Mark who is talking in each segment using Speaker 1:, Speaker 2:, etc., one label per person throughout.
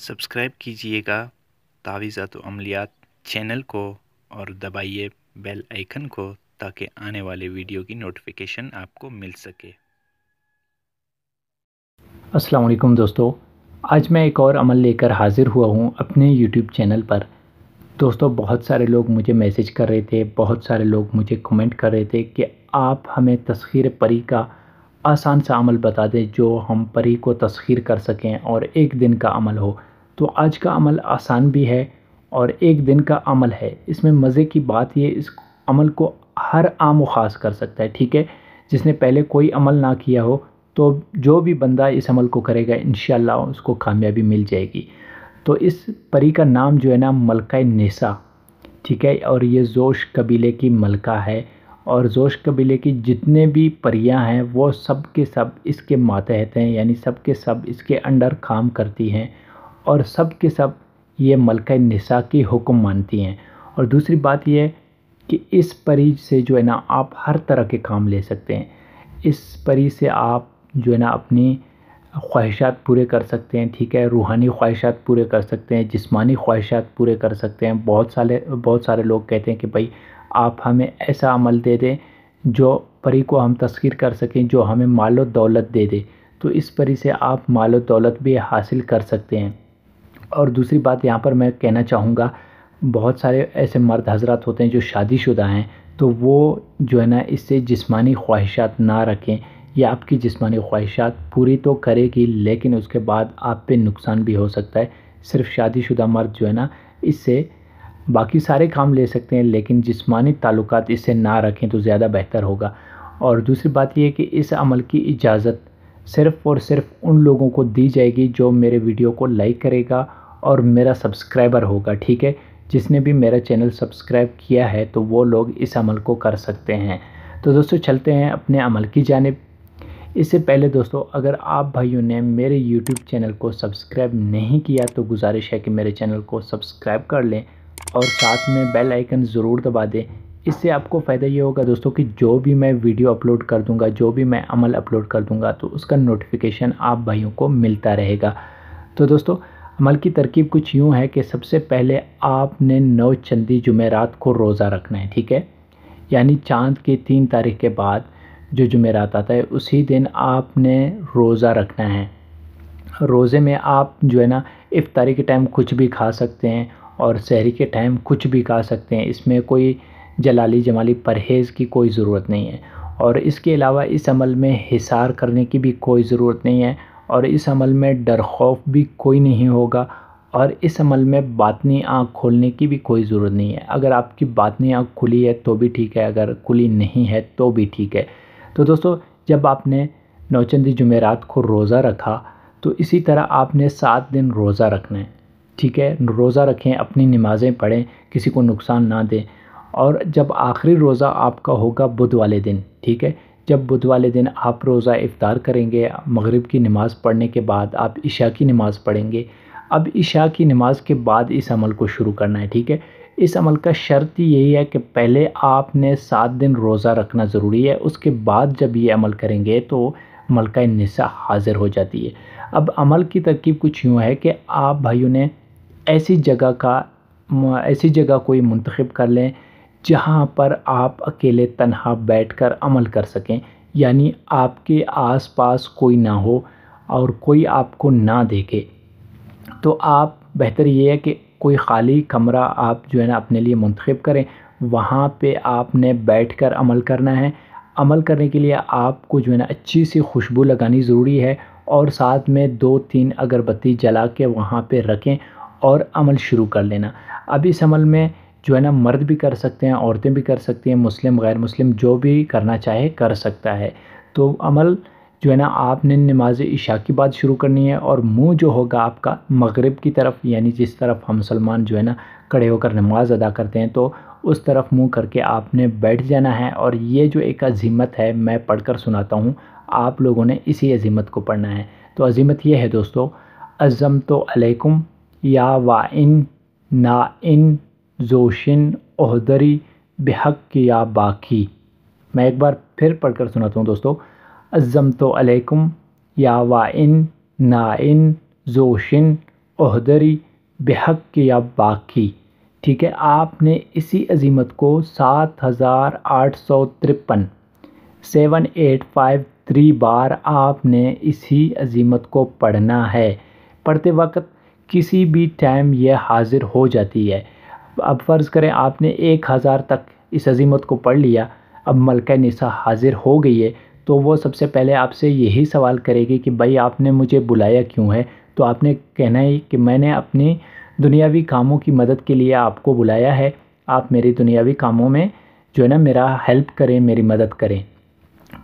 Speaker 1: subscribe कीजिएगा तावीज़ात तो अमलियात channel को और दबाइए बेल आइकन को ताकि आने वाले वीडियो की नोटिफिकेशन आपको मिल सके अस्सलाम वालेकुम दोस्तों आज मैं एक और अमल लेकर हाज़िर हुआ हूँ अपने यूट्यूब चैनल पर दोस्तों बहुत सारे लोग मुझे मैसेज कर रहे थे बहुत सारे लोग मुझे कमेंट कर रहे थे कि आप हमें तस्खीर परी का आसान सा अमल बता दें जो हम परी को तस्खीर कर सकें और एक दिन का अमल हो तो आज का अमल आसान भी है और एक दिन का अमल है इसमें मज़े की बात ये इस अमल को हर आम ख़ास कर सकता है ठीक है जिसने पहले कोई अमल ना किया हो तो जो भी बंदा इस अमल को करेगा इन उसको कामयाबी मिल जाएगी तो इस परी का नाम जो है ना मलका नसा ठीक है और ये जोश कबीले की मलका है और जोश कबीले की जितने भी परियां हैं वो सब के सब इसके मातहत हैं यानी सब के सब इसके अंडर काम करती हैं और सब के सब ये मलका नसा की हुक्म मानती हैं और दूसरी बात यह कि इस परी से जो है ना आप हर तरह के काम ले सकते हैं इस परी से आप जो है ना अपनी ख्वाहिशात पूरे कर सकते हैं ठीक है रूहानी ख्वाहिशात पूरे कर सकते हैं जिस्मानी ख्वाहिशात पूरे कर सकते हैं बहुत सारे बहुत सारे लोग कहते हैं कि भाई आप हमें ऐसा अमल दे दें जो परी को हम तस्खीर कर सकें जो हमें मालो दौलत दे दे तो इस परी से आप मालो दौलत भी हासिल कर सकते हैं और दूसरी बात यहाँ पर मैं कहना चाहूँगा बहुत सारे ऐसे मर्द हजरत होते हैं जो शादीशुदा हैं तो वो जो है ना इससे जिस्मानी ख्वाहिशात ना रखें या आपकी जिस्मानी ख्वाहिशात पूरी तो करेगी लेकिन उसके बाद आप पे नुकसान भी हो सकता है सिर्फ शादीशुदा मर्द जो है ना इससे बाकी सारे काम ले सकते हैं लेकिन जिसमानी ताल्लुक इससे ना रखें तो ज़्यादा बेहतर होगा और दूसरी बात यह कि इस अमल की इजाज़त सिर्फ़ और सिर्फ उन लोगों को दी जाएगी जो मेरे वीडियो को लाइक करेगा और मेरा सब्सक्राइबर होगा ठीक है जिसने भी मेरा चैनल सब्सक्राइब किया है तो वो लोग इस अमल को कर सकते हैं तो दोस्तों चलते हैं अपने अमल की जानब इससे पहले दोस्तों अगर आप भाइयों ने मेरे YouTube चैनल को सब्सक्राइब नहीं किया तो गुजारिश है कि मेरे चैनल को सब्सक्राइब कर लें और साथ में बेल आइकन ज़रूर दबा दें इससे आपको फ़ायदा ये होगा दोस्तों कि जो भी मैं वीडियो अपलोड कर दूंगा जो भी मैं अमल अपलोड कर दूंगा तो उसका नोटिफिकेशन आप भाइयों को मिलता रहेगा तो दोस्तों अमल की तरकीब कुछ यूँ है कि सबसे पहले आपने नौ चंदी जुमेरात को रोज़ा रखना है ठीक है यानी चांद की तीन तारीख के बाद जो जुमेरात आता है उसी दिन आपने रोज़ा रखना है रोज़े में आप जो है ना इफ्तारी के टाइम कुछ भी खा सकते हैं और शहरी के टाइम कुछ भी खा सकते हैं इसमें कोई जलाली जमाली परहेज़ की कोई ज़रूरत नहीं है और इसके अलावा इस अमल में हिसार करने की भी कोई ज़रूरत नहीं है और इस अमल में डर खौफ भी कोई नहीं होगा और इस अमल में बातनी आँख खोलने की भी कोई ज़रूरत नहीं है अगर आपकी बातनी आँख खुली है तो भी ठीक है अगर खुली नहीं है तो भी ठीक है तो दोस्तों जब आपने नौचंदी जुमेरात को रोज़ा रखा तो इसी तरह आपने सात दिन रोज़ा रखना है ठीक है रोज़ा रखें अपनी नमाज़ें पढ़ें किसी को नुकसान ना दें और जब आखिरी रोज़ा आपका होगा बुध वाले दिन ठीक है जब बुध वाले दिन आप रोज़ा इफ़ार करेंगे मगरिब की नमाज़ पढ़ने के बाद आप इशा की नमाज़ पढ़ेंगे अब इशा की नमाज़ के बाद इस अमल को शुरू करना है ठीक है इस अमल का शर्त यही है कि पहले आपने सात दिन रोज़ा रखना ज़रूरी है उसके बाद जब ये अमल करेंगे तो मलका निसा हाज़िर हो जाती है अब अमल की तरकीब कुछ यूँ है कि आप भाइयों ने ऐसी जगह का ऐसी जगह कोई मंतखब कर लें जहाँ पर आप अकेले बैठ बैठकर अमल कर सकें यानी आपके आसपास कोई ना हो और कोई आपको ना देखे तो आप बेहतर ये है कि कोई खाली कमरा आप जो है ना अपने लिए मंतखब करें वहाँ पे आपने बैठकर अमल करना है अमल करने के लिए आपको जो है ना अच्छी सी खुशबू लगानी ज़रूरी है और साथ में दो तीन अगरबत्ती जला के वहाँ पे रखें और अमल शुरू कर लेना अब इस अमल में जो है ना मर्द भी कर सकते हैं औरतें भी कर सकती हैं मुस्लिम गैर मुस्लिम जो भी करना चाहे कर सकता है तो अमल जो है ना आपने नमाज इशा की बात शुरू करनी है और मुंह जो होगा आपका मगरिब की तरफ यानी जिस तरफ हम मुसलमान जो है ना खड़े होकर नमाज अदा करते हैं तो उस तरफ मुंह करके आपने बैठ जाना है और ये जो एक अजीमत है मैं पढ़कर सुनाता हूँ आप लोगों ने इसी अजीमत को पढ़ना है तो अजीमत ये है दोस्तों अज़म तो अलैकुम या वाइन नाइन जोशिन ओहदरी बेहक या बाकी मैं एक बार फिर पढ़कर सुनाता हूँ दोस्तों अज़म तो अलैकुम या वाइन नाइन जोशिन ओहदरी बेहक या बाकी ठीक है आपने इसी अजीमत को सात हज़ार आठ सौ तिरपन सेवन एट फाइव थ्री बार आपने इसी अजीमत को पढ़ना है पढ़ते वक्त किसी भी टाइम यह हाज़िर हो जाती है अब फ़र्ज़ करें आपने एक हज़ार तक इस अज़ीमत को पढ़ लिया अब मलका निसा हाज़िर हो गई है तो वो सबसे पहले आपसे यही सवाल करेगी कि भाई आपने मुझे बुलाया क्यों है तो आपने कहना है कि मैंने अपने दुनियावी कामों की मदद के लिए आपको बुलाया है आप मेरे दुनियावी कामों में जो है ना मेरा हेल्प करें मेरी मदद करें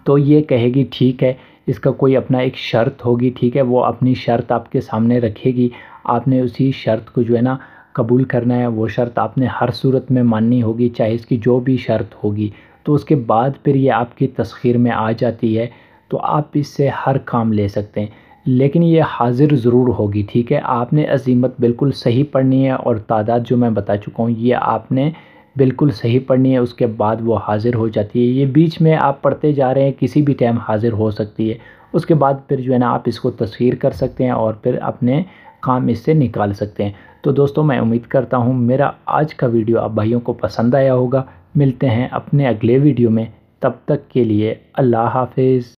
Speaker 1: तो ये कहेगी ठीक है इसका कोई अपना एक शर्त होगी ठीक है वो अपनी शर्त आपके सामने रखेगी आपने उसी शर्त को जो है ना कबूल करना है वो शर्त आपने हर सूरत में माननी होगी चाहे इसकी जो भी शर्त होगी तो उसके बाद फिर ये आपकी तस्खीर में आ जाती है तो आप इससे हर काम ले सकते हैं लेकिन ये हाजिर ज़रूर होगी ठीक है आपने अजीमत बिल्कुल सही पढ़नी है और तादाद जो मैं बता चुका हूँ ये आपने बिल्कुल सही पढ़नी है उसके बाद वो हाज़िर हो जाती है ये बीच में आप पढ़ते जा रहे हैं किसी भी टाइम हाज़िर हो सकती है उसके बाद फिर जो है ना आप इसको तस्वीर कर सकते हैं और फिर अपने काम इससे निकाल सकते हैं तो दोस्तों मैं उम्मीद करता हूँ मेरा आज का वीडियो आप भाइयों को पसंद आया होगा मिलते हैं अपने अगले वीडियो में तब तक के लिए अल्लाह हाफिज़